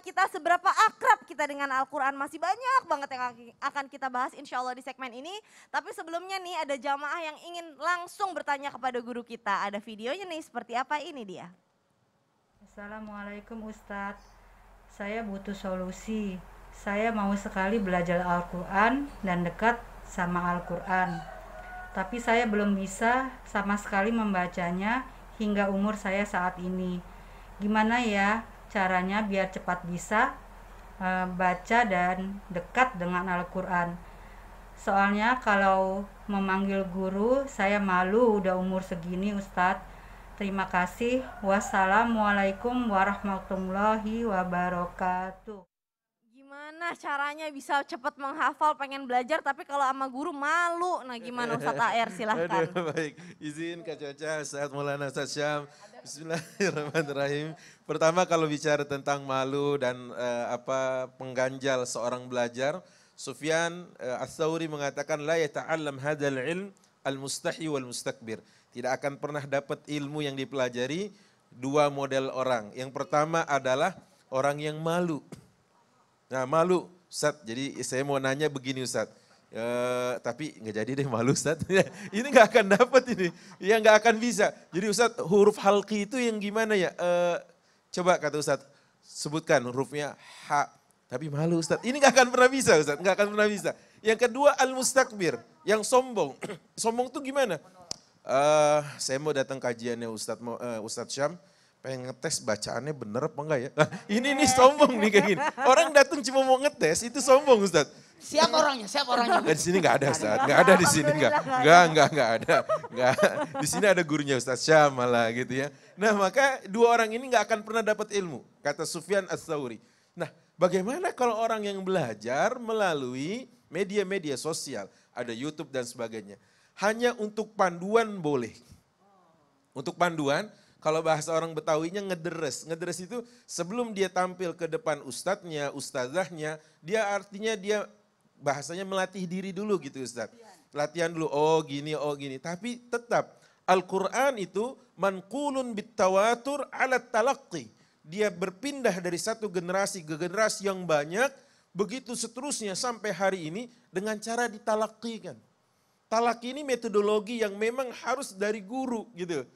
kita, seberapa akrab kita dengan Al-Quran. Masih banyak banget yang akan kita bahas insya Allah di segmen ini. Tapi sebelumnya nih ada jamaah yang ingin langsung bertanya kepada guru kita. Ada videonya nih seperti apa ini dia. Assalamualaikum Ustadz. Saya butuh solusi. Saya mau sekali belajar Al-Quran dan dekat sama Al-Quran. Tapi saya belum bisa sama sekali membacanya hingga umur saya saat ini. Gimana ya caranya biar cepat bisa e, baca dan dekat dengan Al-Quran. Soalnya kalau memanggil guru, saya malu udah umur segini Ustadz. Terima kasih. Wassalamualaikum warahmatullahi wabarakatuh gimana caranya bisa cepat menghafal, pengen belajar, tapi kalau sama guru malu. Nah gimana Ustaz AR silahkan. Aduh, baik, izin Kak Caca, saat mulai Ustaz Syam. Bismillahirrahmanirrahim. Pertama kalau bicara tentang malu dan uh, apa pengganjal seorang belajar, Sufyan uh, eh, Ats-Tsauri mengatakan la yata'allam hadal ilm al-mustahi wal mustakbir. Tidak akan pernah dapat ilmu yang dipelajari dua model orang. Yang pertama adalah orang yang malu. Nah malu Ustaz, jadi saya mau nanya begini Ustaz. E, tapi nggak jadi deh malu Ustaz. ini nggak akan dapat ini. Ya nggak akan bisa. Jadi Ustaz huruf halki itu yang gimana ya? E, coba kata Ustaz sebutkan hurufnya H. Tapi malu Ustaz. Ini nggak akan pernah bisa Ustaz. Nggak akan pernah bisa. Yang kedua al-mustakbir. Yang sombong. sombong itu gimana? Uh, saya mau datang kajiannya Ustadz, uh, Ustadz Syam pengen ngetes bacaannya bener apa enggak ya. Nah, ini nih sombong nih kayak gini. Orang datang cuma mau ngetes, itu sombong Ustaz. siapa orangnya, siapa orangnya. Enggak eh, di sini enggak ada Ustaz, enggak ada di sini enggak. Enggak, enggak, enggak ada. Enggak. Di sini ada gurunya Ustaz Syam malah gitu ya. Nah, maka dua orang ini enggak akan pernah dapat ilmu, kata Sufyan as tsauri Nah, bagaimana kalau orang yang belajar melalui media-media sosial, ada YouTube dan sebagainya. Hanya untuk panduan boleh. Untuk panduan, kalau bahasa orang Betawinya ngederes. Ngederes itu sebelum dia tampil ke depan ustadznya, ustadzahnya, dia artinya dia bahasanya melatih diri dulu gitu Ustadz. Latihan dulu, oh gini, oh gini. Tapi tetap Al-Quran itu mankulun bitawatur alat talaqi. Dia berpindah dari satu generasi ke generasi yang banyak, begitu seterusnya sampai hari ini dengan cara ditalakikan. Talak ini metodologi yang memang harus dari guru gitu.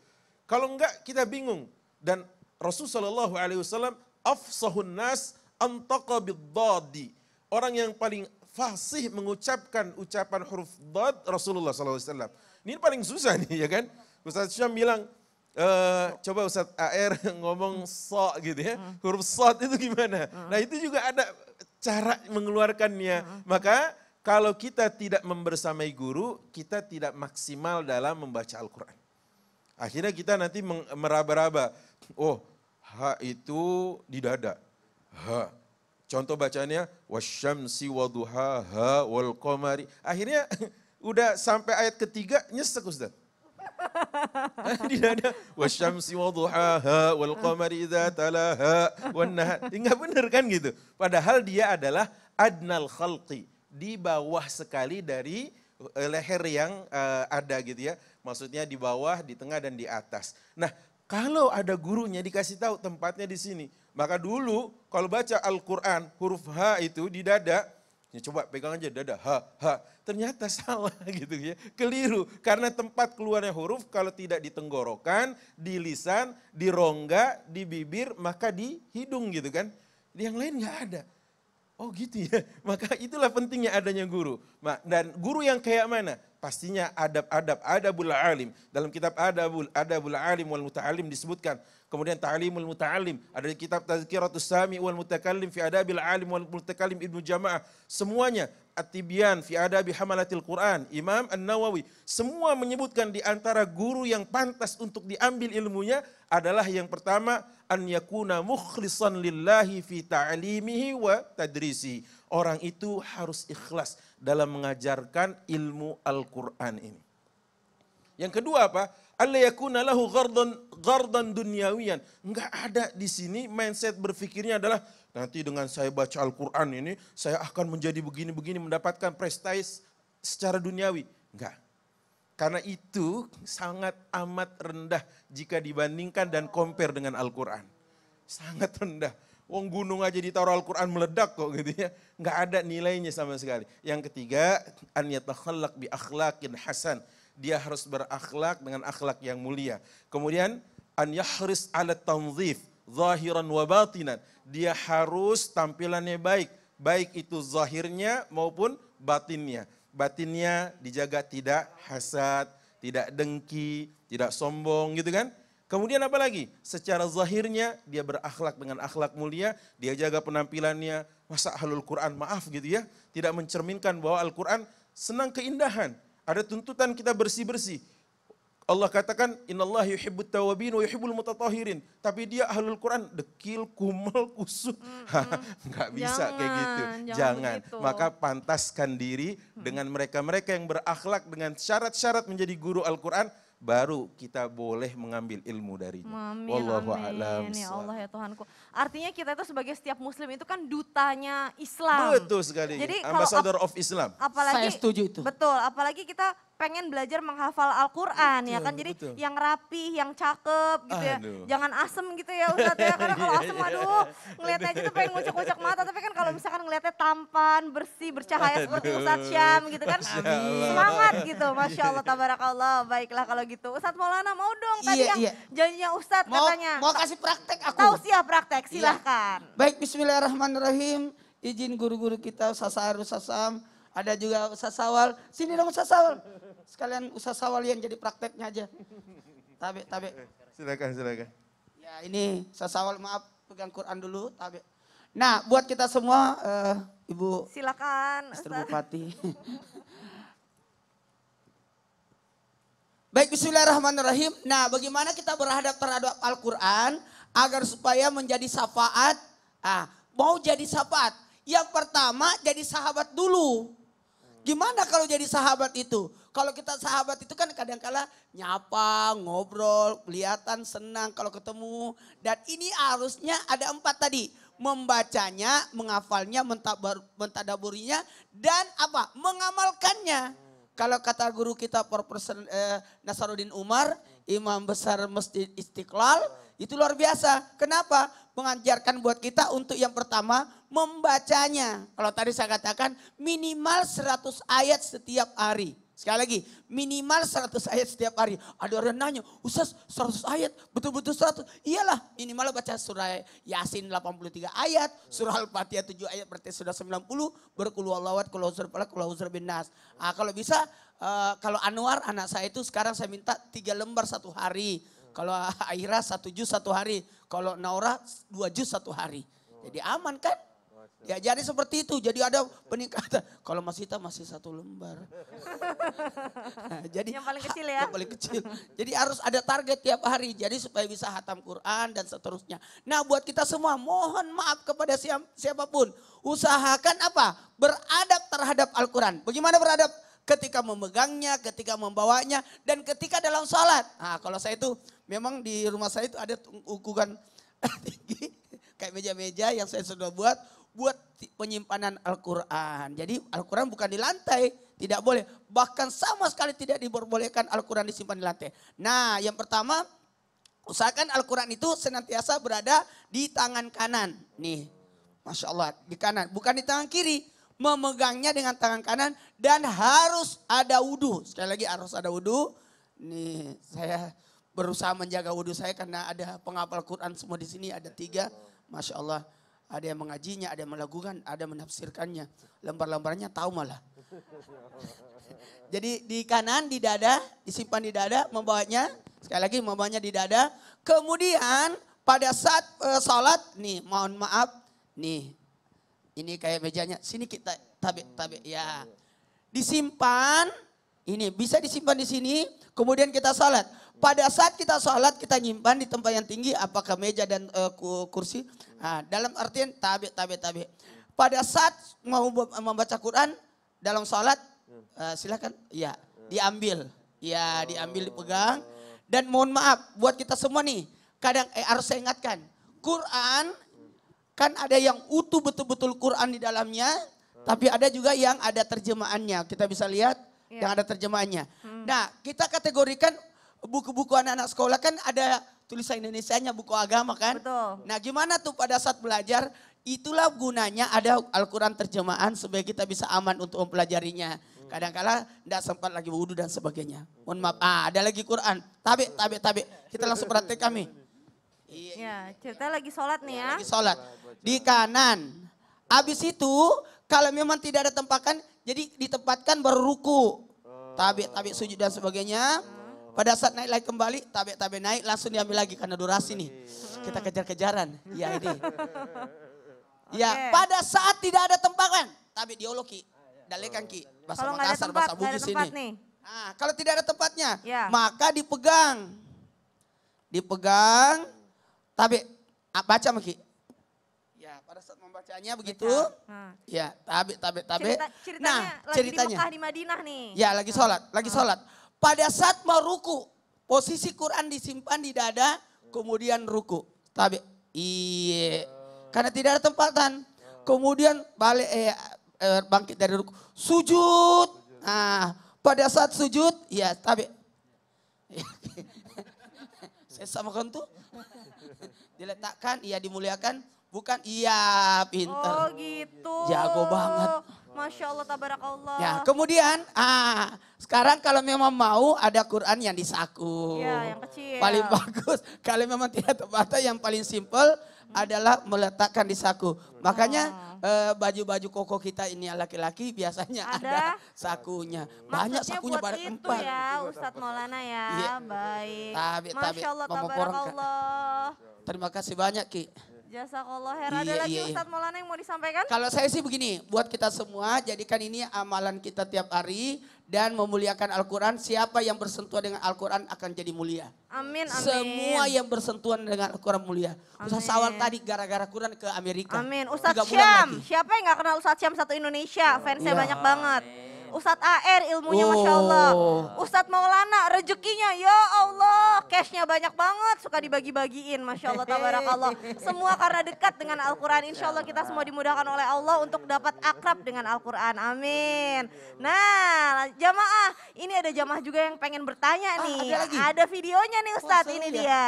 Kalau enggak kita bingung. Dan Rasulullah Shallallahu Alaihi Wasallam afsahun nas antaqa biddadi. Orang yang paling fasih mengucapkan ucapan huruf dad Rasulullah saw Ini paling susah nih ya kan. Ustaz Syam bilang, e, coba Ustaz AR ngomong so gitu ya. Huruf sod itu gimana? Nah itu juga ada cara mengeluarkannya. Maka kalau kita tidak membersamai guru, kita tidak maksimal dalam membaca Al-Quran. Akhirnya kita nanti meraba-raba. Oh, h itu di dada. H. Contoh bacanya wasyamsi ha wal qamari. Akhirnya udah sampai ayat ketiga nyesek Ustaz. di dada wasyamsi ha wal qamari idza talaha wan nahar. Enggak benar kan gitu. Padahal dia adalah adnal khalqi, di bawah sekali dari Eh, leher yang uh, ada gitu ya. Maksudnya di bawah, di tengah dan di atas. Nah, kalau ada gurunya dikasih tahu tempatnya di sini. Maka dulu kalau baca Al-Qur'an huruf H itu di dada, ya coba pegang aja dada H, H. Ternyata salah gitu ya, keliru. Karena tempat keluarnya huruf kalau tidak di tenggorokan, di lisan, di rongga, di bibir, maka di hidung gitu kan. Yang lain nggak ada. Oh gitu ya. Maka itulah pentingnya adanya guru. Dan guru yang kayak mana? pastinya adab-adab adabul alim. Dalam kitab adabul adabul alim wal muta'alim disebutkan. Kemudian ta'limul muta'alim. Ada di kitab tazkiratus sami wal mutakallim fi adabil alim wal mutakallim ibnu jama'ah. Semuanya At-Tibyan fi adabi hamalatil Quran, Imam An-Nawawi. Semua menyebutkan di antara guru yang pantas untuk diambil ilmunya adalah yang pertama an yakuna mukhlishan lillahi fi ta'limihi wa tadrisi orang itu harus ikhlas dalam mengajarkan ilmu Al-Quran ini. Yang kedua apa? Alla yakuna lahu gardan, ghardan Enggak ada di sini mindset berfikirnya adalah nanti dengan saya baca Al-Quran ini saya akan menjadi begini-begini mendapatkan prestasi secara duniawi. Enggak. Karena itu sangat amat rendah jika dibandingkan dan compare dengan Al-Quran. Sangat rendah. Wong gunung aja ditaruh Al-Quran meledak kok gitu ya. Nggak ada nilainya sama sekali. Yang ketiga, an yatakhallaq bi akhlakin hasan. Dia harus berakhlak dengan akhlak yang mulia. Kemudian, an yahris ala tanzif, zahiran wa batinan. Dia harus tampilannya baik. Baik itu zahirnya maupun batinnya. Batinnya dijaga tidak hasad, tidak dengki, tidak sombong gitu kan Kemudian apa lagi? Secara zahirnya dia berakhlak dengan akhlak mulia, dia jaga penampilannya, masa halul Quran maaf gitu ya, tidak mencerminkan bahwa Al-Quran senang keindahan. Ada tuntutan kita bersih-bersih. Allah katakan inallah yuhibbut tawabin wa yuhibbul mutatahirin. Tapi dia ahlul Quran dekil, kumel, kusut. mm bisa kayak gitu. Jangan. Maka pantaskan diri dengan mereka-mereka yang berakhlak dengan syarat-syarat menjadi guru Al-Quran baru kita boleh mengambil ilmu darinya. Amin, Wallahu alam. Ya Allah ya Tuhanku. Artinya kita itu sebagai setiap muslim itu kan dutanya Islam. Betul sekali. Jadi ambassador of Islam. Apalagi Saya setuju itu. Betul, apalagi kita pengen belajar menghafal Al-Quran ya kan. Jadi betul. yang rapi, yang cakep gitu ya. Jangan asem gitu ya Ustaz ya. Karena kalau asem aduh ngeliatnya aja tuh pengen ngucek-ngucek mata. Tapi kan kalau misalkan ngeliatnya tampan, bersih, bercahaya aduh. seperti Ustaz Syam gitu kan. Semangat gitu. Masya Allah, tabarakallah. Baiklah kalau gitu. Ustaz Maulana mau dong tadi iya, yang iya. janjinya Ustaz mau, katanya. Mau kasih praktek aku. Tahu sih ya praktek, iya. silahkan. Iya. Baik, Bismillahirrahmanirrahim. Izin guru-guru kita, Sasaru, Sasam. Ada juga Sasawal. Sini dong Sasawal sekalian usaha yang jadi prakteknya aja. Tabe, tabe. Eh, silakan, silakan. Ya ini usaha sawal maaf pegang Quran dulu, tabe. Nah buat kita semua, uh, Ibu. Silakan. Mister Bupati. Baik, bismillahirrahmanirrahim. Nah, bagaimana kita berhadap terhadap Al-Quran agar supaya menjadi syafaat? Ah, mau jadi syafaat? Yang pertama, jadi sahabat dulu. Gimana kalau jadi sahabat itu? Kalau kita sahabat itu kan kadang -kadang nyapa, ngobrol, kelihatan senang kalau ketemu. Dan ini harusnya ada empat tadi. Membacanya, menghafalnya, mentadaburinya, dan apa? Mengamalkannya. Kalau kata guru kita Profesor eh, Nasaruddin Umar, Imam Besar Masjid Istiqlal, itu luar biasa. Kenapa? Mengajarkan buat kita untuk yang pertama membacanya. Kalau tadi saya katakan minimal 100 ayat setiap hari. Sekali lagi, minimal 100 ayat setiap hari. Ada orang nanya, usah 100 ayat, betul-betul 100. Iyalah, minimal baca surah Yasin 83 ayat, surah Al-Fatihah 7 ayat berarti sudah 90, berkulu lawat, kulu Huzur palak, kulu Huzur bin nas. Nah, kalau bisa, uh, kalau Anwar anak saya itu sekarang saya minta 3 lembar satu hari. Kalau Aira 1 juz satu hari, kalau Naura 2 juz satu hari. Jadi aman kan? Ya jadi seperti itu, jadi ada peningkatan. Kalau Mas Hita masih satu lembar. jadi yang paling kecil ya. Yang paling kecil. Jadi harus ada target tiap hari, jadi supaya bisa hatam Quran dan seterusnya. Nah buat kita semua mohon maaf kepada siapapun. Usahakan apa? Beradab terhadap Al-Quran. Bagaimana beradab? Ketika memegangnya, ketika membawanya, dan ketika dalam sholat. Nah kalau saya itu memang di rumah saya itu ada ukuran tinggi. Kayak meja-meja yang saya sudah buat buat penyimpanan Al-Quran. Jadi Al-Quran bukan di lantai, tidak boleh. Bahkan sama sekali tidak diperbolehkan Al-Quran disimpan di lantai. Nah yang pertama, usahakan Al-Quran itu senantiasa berada di tangan kanan. Nih, Masya Allah, di kanan. Bukan di tangan kiri, memegangnya dengan tangan kanan dan harus ada wudhu. Sekali lagi harus ada wudhu. Nih saya berusaha menjaga wudhu saya karena ada penghafal Quran semua di sini ada tiga. Masya Allah ada yang mengajinya, ada yang melakukan, ada yang menafsirkannya. Lembar-lembarnya tahu malah. Jadi di kanan di dada, disimpan di dada, membawanya sekali lagi membawanya di dada. Kemudian pada saat uh, eh, salat nih, mohon maaf nih. Ini kayak mejanya. Sini kita tabik, tabik, ya. Disimpan ini bisa disimpan di sini, kemudian kita salat. Pada saat kita salat kita nyimpan di tempat yang tinggi apakah meja dan uh, kursi? Nah, dalam artian tabi tabi tabi. Pada saat mau membaca Quran dalam salat uh, silakan ya diambil. Ya, diambil dipegang dan mohon maaf buat kita semua nih. Kadang eh, harus saya ingatkan, Quran kan ada yang utuh betul-betul Quran di dalamnya, tapi ada juga yang ada terjemahannya. Kita bisa lihat yeah. yang ada terjemahannya. Hmm. Nah, kita kategorikan buku-buku anak-anak sekolah kan ada tulisan Indonesianya buku agama kan. Betul. Nah, gimana tuh pada saat belajar itulah gunanya ada Al-Quran terjemahan supaya kita bisa aman untuk mempelajarinya. kadang hmm. Kadangkala tidak sempat lagi wudhu dan sebagainya. Mohon maaf, ah, ada lagi Quran. Tabik, tabik, tabik. Kita langsung perhatikan kami. Iya, iya. Ya, cerita lagi sholat nih ya. Lagi sholat. Di kanan. Habis itu, kalau memang tidak ada tempatkan. Jadi ditempatkan berruku. Tabik-tabik sujud dan sebagainya. Pada saat naik lagi kembali, tabik-tabik naik langsung diambil lagi karena durasi nih. Kita kejar-kejaran. Ya ini. Ya, pada saat tidak ada tempat kan, tabik dioloki. Dalekan ki. Bahasa kalau Makassar, bahasa Bugis ini. Nih. Nah, kalau tidak ada tempatnya, ya. maka dipegang. Dipegang, tabik. Ah, baca Maki pada saat membacanya begitu. Ya, nah. Ya, tabik, tabik, tabik. Cerita, ceritanya, nah, lagi ceritanya. di Mekah di Madinah nih. Ya, lagi sholat, lagi sholat. Pada saat mau ruku, posisi Quran disimpan di dada, kemudian ruku. Tabik, Iya. Karena tidak ada tempatan. Kemudian balik eh, eh, bangkit dari ruku. Sujud. Nah, pada saat sujud, ya tabik. Saya sama kentu. diletakkan, ia ya, dimuliakan. Bukan iya, pinter. Oh gitu. Jago banget. Masya Allah, tabarakallah. Ya, kemudian ah sekarang kalau memang mau ada Quran yang disaku. Iya, yang kecil. Paling bagus. Kalau memang tidak terbatas yang paling simple hmm. adalah meletakkan di saku. Makanya ah. eh, baju-baju eh, koko kita ini laki-laki biasanya ada, ada sakunya. Banyak Maksudnya sakunya buat itu empat. ya Ustadz Maulana ya. ya. Baik. Tabi, tabi. Masya Allah, tabarakallah. Terima kasih banyak Ki. Jasa khair. Ada iya, lagi iya, iya. Ustadz Maulana yang mau disampaikan? Kalau saya sih begini, buat kita semua jadikan ini amalan kita tiap hari dan memuliakan Al-Quran. Siapa yang bersentuhan dengan Al-Quran akan jadi mulia. Amin, amin. Semua yang bersentuhan dengan Al-Quran mulia. Amin. Sawal tadi gara-gara Quran ke Amerika. Amin. Ustadz Syam, siapa yang gak kenal Ustadz Syam satu Indonesia? Ya Fansnya ya. banyak banget. Amin. Ustadz AR ilmunya oh. Masya Allah. Oh. Ustadz Maulana rezekinya ya Allah. Cashnya banyak banget suka dibagi-bagiin Masya Allah tabarakallah. Semua karena dekat dengan Al-Quran. Insya Allah kita semua dimudahkan oleh Allah untuk dapat akrab dengan Al-Quran. Amin. Nah jamaah ini ada jamaah juga yang pengen bertanya ah, nih. Ada, ada videonya nih Ustadz oh, ini dia. dia.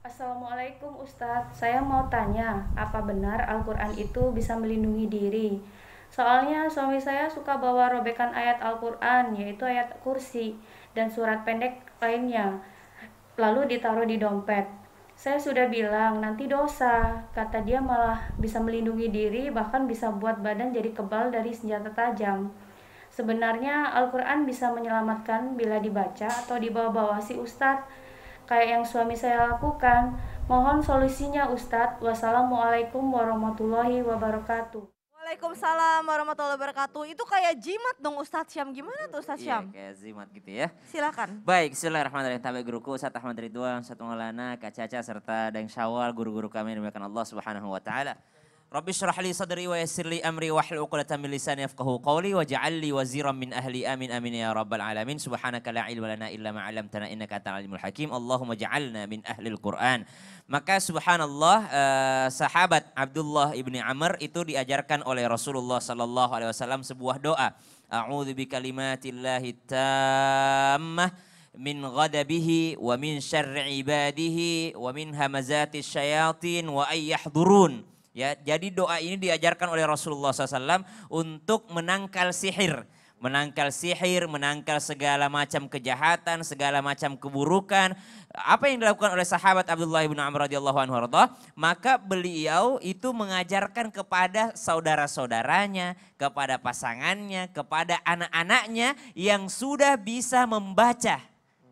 Assalamualaikum Ustadz, saya mau tanya, apa benar Al-Quran itu bisa melindungi diri? Soalnya suami saya suka bawa robekan ayat Al-Quran, yaitu ayat kursi dan surat pendek lainnya, lalu ditaruh di dompet. Saya sudah bilang nanti dosa, kata dia malah bisa melindungi diri, bahkan bisa buat badan jadi kebal dari senjata tajam. Sebenarnya Al-Quran bisa menyelamatkan bila dibaca atau dibawa-bawa si Ustadz, kayak yang suami saya lakukan. Mohon solusinya Ustadz. Wassalamualaikum warahmatullahi wabarakatuh. Waalaikumsalam warahmatullahi wabarakatuh. Itu kayak jimat dong Ustaz Syam. Gimana tuh Ustaz iya, Syam? Iya, kayak jimat gitu ya. Silakan. Baik, Bismillahirrahmanirrahim. Tabe guruku Ustadz Ahmad Ridwan, Ustadz Maulana, Kak Caca serta Deng Syawal, guru-guru kami dimuliakan Allah Subhanahu wa taala. Rabbi syrah li sadri wa yassir li amri wa hlul 'uqdatam min lisani yafqahu qawli wa ja'al li waziran min ahli amin amin ya rabbal alamin subhanaka la ilma lana illa ma innaka antal hakim Allahumma ja'alna min ahli al-Qur'an maka subhanallah eh, sahabat Abdullah ibni Amr itu diajarkan oleh Rasulullah sallallahu alaihi wasallam sebuah doa tammah min ghadabihi wa min syarri ibadihi wa min syayatin wa ayyahdurun Ya, jadi doa ini diajarkan oleh Rasulullah SAW untuk menangkal sihir. Menangkal sihir, menangkal segala macam kejahatan, segala macam keburukan. Apa yang dilakukan oleh sahabat Abdullah bin Amr radhiyallahu anhu maka beliau itu mengajarkan kepada saudara-saudaranya, kepada pasangannya, kepada anak-anaknya yang sudah bisa membaca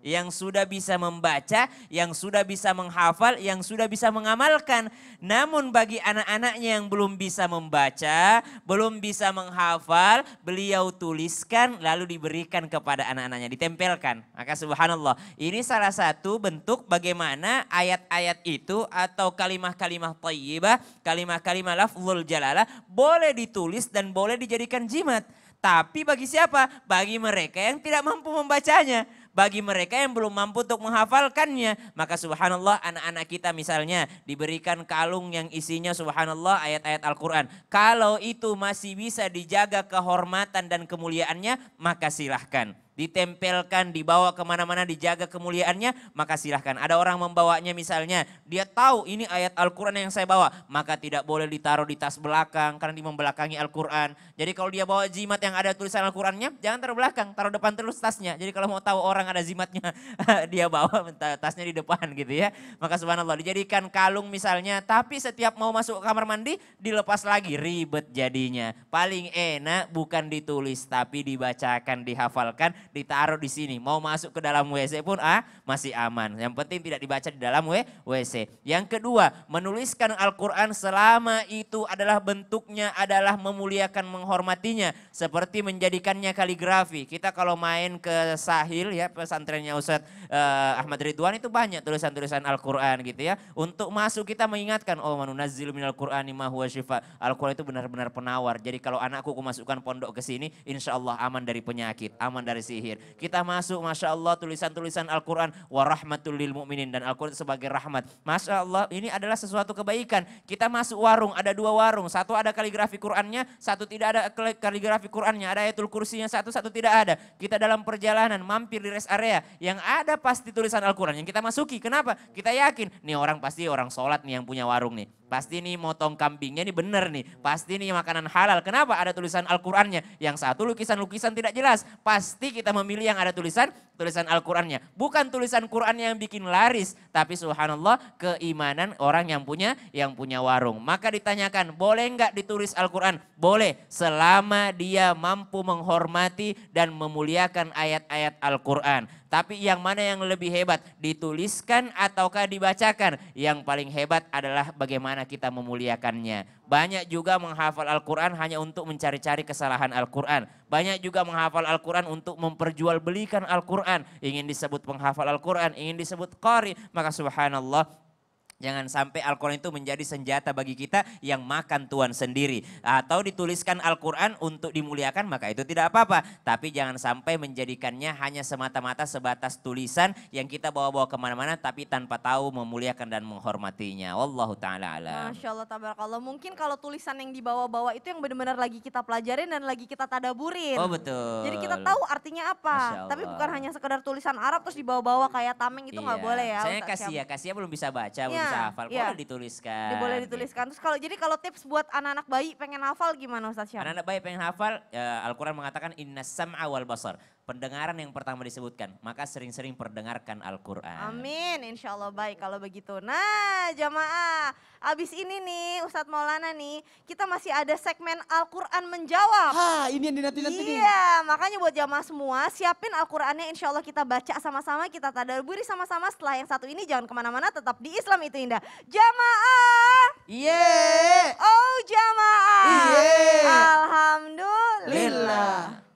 yang sudah bisa membaca, yang sudah bisa menghafal, yang sudah bisa mengamalkan. Namun bagi anak-anaknya yang belum bisa membaca, belum bisa menghafal, beliau tuliskan lalu diberikan kepada anak-anaknya, ditempelkan. Maka subhanallah, ini salah satu bentuk bagaimana ayat-ayat itu atau kalimah-kalimah tayyibah, kalimah-kalimah lafzul jalalah boleh ditulis dan boleh dijadikan jimat. Tapi bagi siapa? Bagi mereka yang tidak mampu membacanya bagi mereka yang belum mampu untuk menghafalkannya. Maka subhanallah anak-anak kita misalnya diberikan kalung yang isinya subhanallah ayat-ayat Al-Quran. Kalau itu masih bisa dijaga kehormatan dan kemuliaannya maka silahkan ditempelkan, dibawa kemana-mana, dijaga kemuliaannya, maka silahkan. Ada orang membawanya misalnya, dia tahu ini ayat Al-Quran yang saya bawa, maka tidak boleh ditaruh di tas belakang karena di membelakangi Al-Quran. Jadi kalau dia bawa jimat yang ada tulisan Al-Qurannya, jangan taruh belakang, taruh depan terus tasnya. Jadi kalau mau tahu orang ada jimatnya, dia bawa tasnya di depan gitu ya. Maka subhanallah dijadikan kalung misalnya, tapi setiap mau masuk kamar mandi dilepas lagi, ribet jadinya. Paling enak bukan ditulis tapi dibacakan, dihafalkan, ditaruh di sini. Mau masuk ke dalam WC pun ah masih aman. Yang penting tidak dibaca di dalam WC. Yang kedua, menuliskan Al-Qur'an selama itu adalah bentuknya adalah memuliakan menghormatinya seperti menjadikannya kaligrafi. Kita kalau main ke Sahil ya pesantrennya Ustaz eh, Ahmad Ridwan itu banyak tulisan-tulisan Al-Qur'an gitu ya. Untuk masuk kita mengingatkan oh manunazzil minal Qur'ani ma huwa syifa. Al-Qur'an itu benar-benar penawar. Jadi kalau anakku kumasukkan pondok ke sini insyaallah aman dari penyakit, aman dari si sihir. Kita masuk Masya Allah tulisan-tulisan Al-Quran. Warahmatul lil Dan Al-Quran sebagai rahmat. Masya Allah ini adalah sesuatu kebaikan. Kita masuk warung. Ada dua warung. Satu ada kaligrafi Qurannya. Satu tidak ada kaligrafi Qurannya. Ada ayatul kursinya. Satu-satu tidak ada. Kita dalam perjalanan mampir di rest area. Yang ada pasti tulisan Al-Quran. Yang kita masuki. Kenapa? Kita yakin. Nih orang pasti orang sholat nih yang punya warung nih. Pasti nih motong kambingnya ini bener nih. Pasti nih makanan halal. Kenapa? Ada tulisan Al-Qur'annya. Yang satu lukisan-lukisan tidak jelas. Pasti kita memilih yang ada tulisan tulisan Al-Qur'annya. Bukan tulisan Qur'an yang bikin laris, tapi subhanallah keimanan orang yang punya yang punya warung. Maka ditanyakan, boleh nggak ditulis Al-Qur'an? Boleh, selama dia mampu menghormati dan memuliakan ayat-ayat Al-Qur'an. Tapi yang mana yang lebih hebat? Dituliskan ataukah dibacakan? Yang paling hebat adalah bagaimana kita memuliakannya. Banyak juga menghafal Al-Quran hanya untuk mencari-cari kesalahan Al-Quran. Banyak juga menghafal Al-Quran untuk memperjualbelikan Al-Quran. Ingin disebut penghafal Al-Quran, ingin disebut qari. Maka subhanallah Jangan sampai Al-Quran itu menjadi senjata bagi kita yang makan Tuhan sendiri. Atau dituliskan Al-Quran untuk dimuliakan maka itu tidak apa-apa. Tapi jangan sampai menjadikannya hanya semata-mata sebatas tulisan yang kita bawa-bawa kemana-mana tapi tanpa tahu memuliakan dan menghormatinya. Wallahu ta'ala alam. Masya Allah tabarakallah. Mungkin kalau tulisan yang dibawa-bawa itu yang benar-benar lagi kita pelajarin dan lagi kita tadaburin. Oh betul. Jadi kita tahu artinya apa. Tapi bukan hanya sekedar tulisan Arab terus dibawa-bawa kayak tameng itu nggak iya. boleh ya. Saya kasih ya, kasih ya belum bisa baca. Ya, bisa hafal, iya. boleh dituliskan. Boleh gitu. dituliskan. Terus kalau jadi kalau tips buat anak-anak bayi pengen hafal gimana Ustaz Syam? Anak-anak bayi pengen hafal, ya, Al-Quran mengatakan inna sam'a wal basar pendengaran yang pertama disebutkan. Maka sering-sering perdengarkan Al-Quran. Amin, insya Allah baik kalau begitu. Nah jamaah, abis ini nih Ustadz Maulana nih, kita masih ada segmen Al-Quran menjawab. Ha, ini yang dinanti-nanti Iya, makanya buat jamaah semua siapin Al-Qurannya insya Allah kita baca sama-sama, kita tadaburi sama-sama. Setelah yang satu ini jangan kemana-mana, tetap di Islam itu indah. Jamaah. Iya. Yeah. Oh jamaah. Iya. Yeah. Alhamdulillah. Lillah.